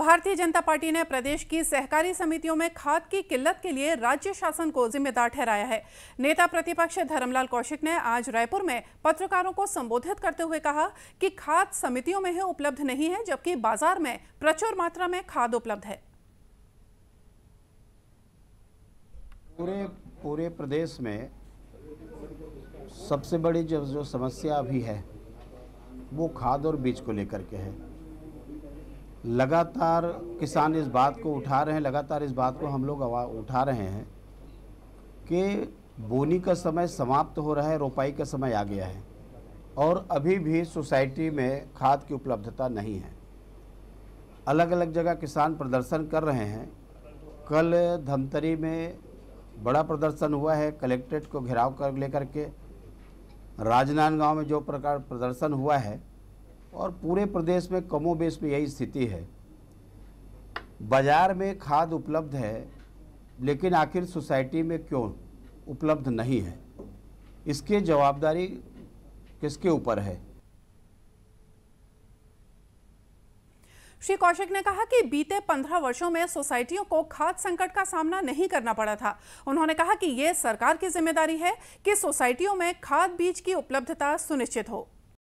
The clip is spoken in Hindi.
भारतीय जनता पार्टी ने प्रदेश की सहकारी समितियों में खाद की किल्लत के लिए राज्य शासन को जिम्मेदार ठहराया है नेता प्रतिपक्ष धर्मलाल कौशिक ने आज रायपुर में पत्रकारों को संबोधित करते हुए कहा कि खाद समितियों में ही उपलब्ध नहीं है जबकि बाजार में प्रचुर मात्रा में खाद उपलब्ध है पूरे पूरे प्रदेश में सबसे बड़ी जो जो समस्या अभी है वो खाद और बीज को लेकर के है लगातार किसान इस बात को उठा रहे हैं लगातार इस बात को हम लोग उठा रहे हैं कि बोनी का समय समाप्त हो रहा है रोपाई का समय आ गया है और अभी भी सोसाइटी में खाद की उपलब्धता नहीं है अलग अलग जगह किसान प्रदर्शन कर रहे हैं कल धमतरी में बड़ा प्रदर्शन हुआ है कलेक्ट्रेट को घेराव कर लेकर के राजनांदगांव में जो प्रकार प्रदर्शन हुआ है और पूरे प्रदेश में कमो बेस में यही स्थिति है बाज़ार में खाद उपलब्ध है लेकिन आखिर सोसाइटी में क्यों उपलब्ध नहीं है इसके जवाबदारी किसके ऊपर है श्री कौशिक ने कहा कि बीते पंद्रह वर्षों में सोसाइटियों को खाद संकट का सामना नहीं करना पड़ा था उन्होंने कहा कि यह सरकार की जिम्मेदारी है कि सोसाइटियों में खाद बीज की उपलब्धता सुनिश्चित हो